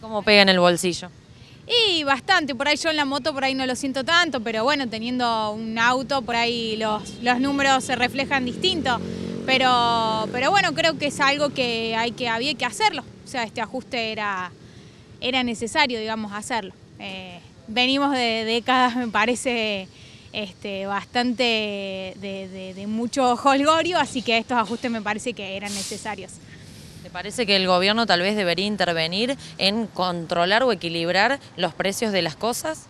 ¿Cómo pega en el bolsillo? Y bastante, por ahí yo en la moto por ahí no lo siento tanto, pero bueno, teniendo un auto por ahí los, los números se reflejan distinto, Pero, pero bueno, creo que es algo que, hay que había que hacerlo. O sea, este ajuste era, era necesario, digamos, hacerlo. Eh, venimos de décadas, me parece, este, bastante de, de mucho holgorio, así que estos ajustes me parece que eran necesarios. ¿Te parece que el gobierno tal vez debería intervenir en controlar o equilibrar los precios de las cosas?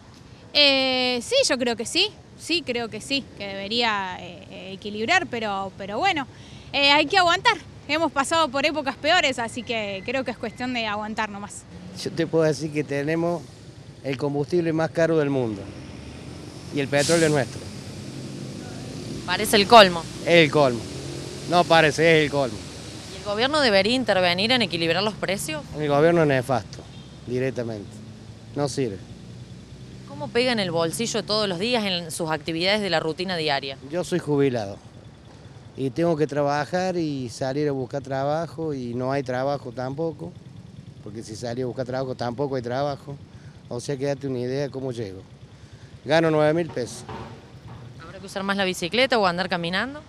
Eh, sí, yo creo que sí, sí, creo que sí, que debería eh, equilibrar, pero, pero bueno, eh, hay que aguantar. Hemos pasado por épocas peores, así que creo que es cuestión de aguantar nomás. Yo te puedo decir que tenemos el combustible más caro del mundo y el petróleo nuestro. Parece el colmo. Es El colmo. No parece, es el colmo. ¿El gobierno debería intervenir en equilibrar los precios? El gobierno es nefasto, directamente. No sirve. ¿Cómo pega en el bolsillo todos los días en sus actividades de la rutina diaria? Yo soy jubilado y tengo que trabajar y salir a buscar trabajo y no hay trabajo tampoco, porque si salí a buscar trabajo tampoco hay trabajo. O sea, quédate una idea de cómo llego. Gano 9 mil pesos. ¿Habrá que usar más la bicicleta o andar caminando?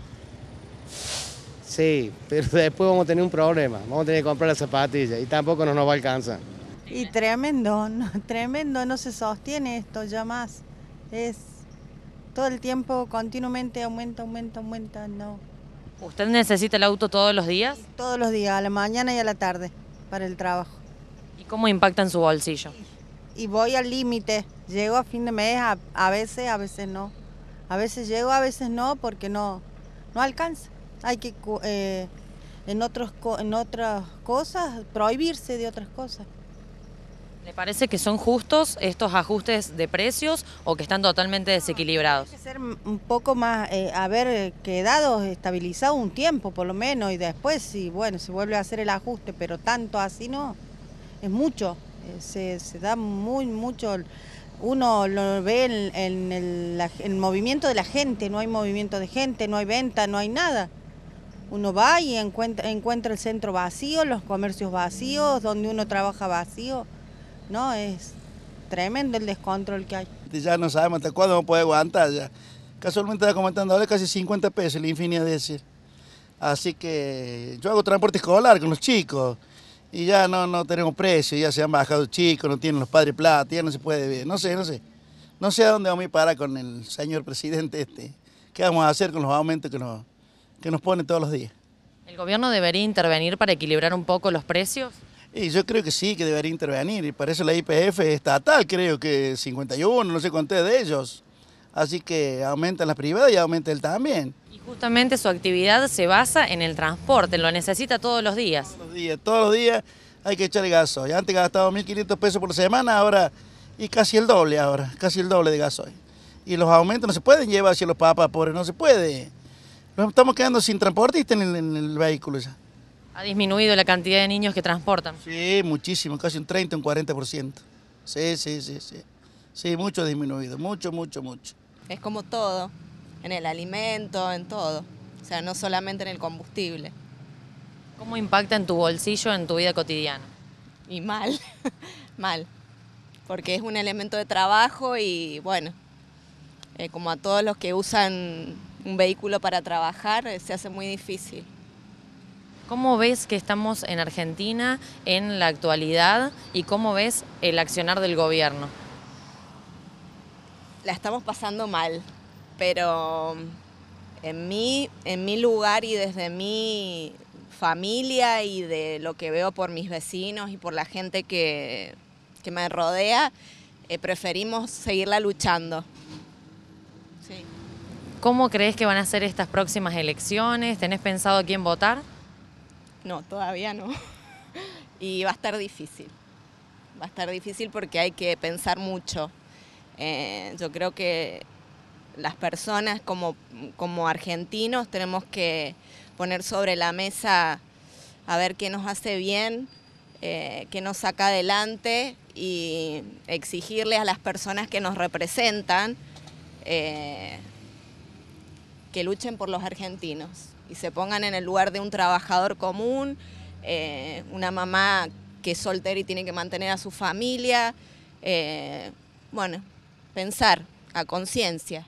Sí, pero después vamos a tener un problema, vamos a tener que comprar las zapatillas y tampoco nos, nos va a alcanzar. Y tremendo, tremendo, no se sostiene esto ya más. Es todo el tiempo continuamente aumenta, aumenta, aumenta, no. ¿Usted necesita el auto todos los días? Todos los días, a la mañana y a la tarde, para el trabajo. ¿Y cómo impacta en su bolsillo? Y voy al límite, llego a fin de mes, a, a veces, a veces no. A veces llego, a veces no, porque no, no alcanza. Hay que, eh, en, otros, en otras cosas, prohibirse de otras cosas. ¿Le parece que son justos estos ajustes de precios o que están totalmente desequilibrados? Tiene que ser un poco más, eh, haber eh, quedado estabilizado un tiempo por lo menos y después, si bueno, se vuelve a hacer el ajuste, pero tanto así no, es mucho, se, da muy, mucho, uno lo ve en, el movimiento de la gente, no hay movimiento de gente, no hay venta, no hay nada. Uno va y encuentra, encuentra el centro vacío, los comercios vacíos, donde uno trabaja vacío. No, es tremendo el descontrol que hay. Ya no sabemos hasta cuándo no puede aguantar. Ya. Casualmente está comentando ahora casi 50 pesos el infinidad de decir. Así que yo hago transporte escolar con los chicos y ya no, no tenemos precio, ya se han bajado los chicos, no tienen los padres plata, ya no se puede vivir, no sé, no sé. No sé a dónde vamos a ir para con el señor presidente este. ¿Qué vamos a hacer con los aumentos que nos, que nos pone todos los días. ¿El gobierno debería intervenir para equilibrar un poco los precios? Y yo creo que sí, que debería intervenir. Y para eso la IPF estatal, creo que 51, no sé cuántos de ellos. Así que aumentan las privadas y aumenta él también. Y justamente su actividad se basa en el transporte, lo necesita todos los días. Todos los días, todos los días hay que echar el gasoil. Antes gastaba 1.500 pesos por semana, ahora y casi el doble ahora, casi el doble de gasoil. Y los aumentos no se pueden llevar hacia los papas pobres, no se puede. Nos estamos quedando sin transporte en, en el, vehículo ya. ¿Ha disminuido la cantidad de niños que transportan? Sí, muchísimo, casi un 30, un 40%. Sí, sí, sí, sí. Sí, mucho disminuido, mucho, mucho, mucho. Es como todo, en el alimento, en todo. O sea, no solamente en el combustible. ¿Cómo impacta en tu bolsillo, en tu vida cotidiana? Y mal, mal. Porque es un elemento de trabajo y bueno, eh, como a todos los que usan un vehículo para trabajar eh, se hace muy difícil. ¿Cómo ves que estamos en Argentina en la actualidad y cómo ves el accionar del gobierno? La estamos pasando mal, pero mm, en mi, en mi lugar y desde mi familia y de lo que veo por mis vecinos y por la gente que, me rodea, eh, preferimos seguirla luchando. ¿Cómo crees que van a ser estas próximas elecciones? ¿Tenés pensado quién votar? No, todavía no. Y va a estar difícil. Va a estar difícil porque hay que pensar mucho. Eh, yo creo que las personas como, como argentinos tenemos que poner sobre la mesa a ver qué nos hace bien, eh, qué nos saca adelante y exigirle a las personas que nos representan eh, que luchen por los argentinos y se pongan en el lugar de un trabajador común, eh, una mamá que es soltera y tiene que mantener a su familia. Eh, bueno, pensar a conciencia.